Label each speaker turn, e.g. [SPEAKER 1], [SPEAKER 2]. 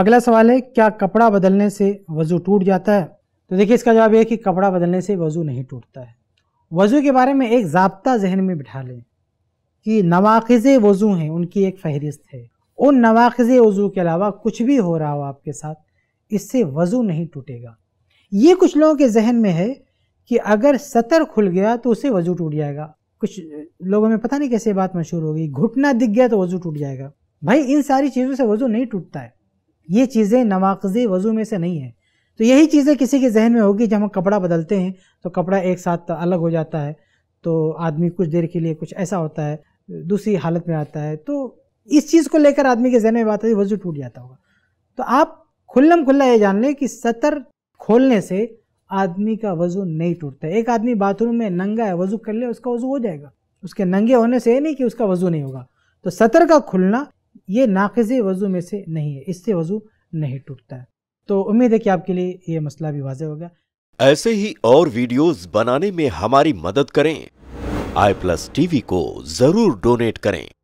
[SPEAKER 1] अगला सवाल है क्या कपड़ा बदलने से वज़ू टूट जाता है तो देखिए इसका जवाब यह कि कपड़ा बदलने से वज़ू नहीं टूटता है वज़ू के बारे में एक जबता जहन में बिठा लें कि नवाखज़ वज़ू हैं उनकी एक फहरिस्त है उन नवाखज़ वज़ू के अलावा कुछ भी हो रहा हो आपके साथ इससे वज़ू नहीं टूटेगा ये कुछ लोगों के जहन में है कि अगर सतर खुल गया तो उसे वज़ू टूट जाएगा कुछ लोगों में पता नहीं कैसे बात मशहूर होगी घुटना दिख गया तो वज़ू टूट जाएगा भाई इन सारी चीज़ों से वज़ू नहीं टूटता है ये चीज़ें नवाकज़ वज़ू में से नहीं है तो यही चीज़ें किसी के जहन में होगी जब हम कपड़ा बदलते हैं तो कपड़ा एक साथ अलग हो जाता है तो आदमी कुछ देर के लिए कुछ ऐसा होता है दूसरी हालत में आता है तो इस चीज़ को लेकर आदमी के जहन में बात है वजू टूट जाता होगा तो आप खुल्लम खुल्ला ये जान लें कि सतर खोलने से आदमी का वजू नहीं टूटता एक आदमी बाथरूम में नंगा है वजू कर ले उसका वजू हो जाएगा उसके नंगे होने से ये नहीं कि उसका वजू नहीं होगा तो सतर का खुलना ये नाकज़ वज़ू में से नहीं है इससे वज़ू नहीं टूटता है तो उम्मीद है कि आपके लिए ये मसला भी वाजह होगा ऐसे ही और वीडियोस बनाने में हमारी मदद करें आई प्लस टीवी को जरूर डोनेट करें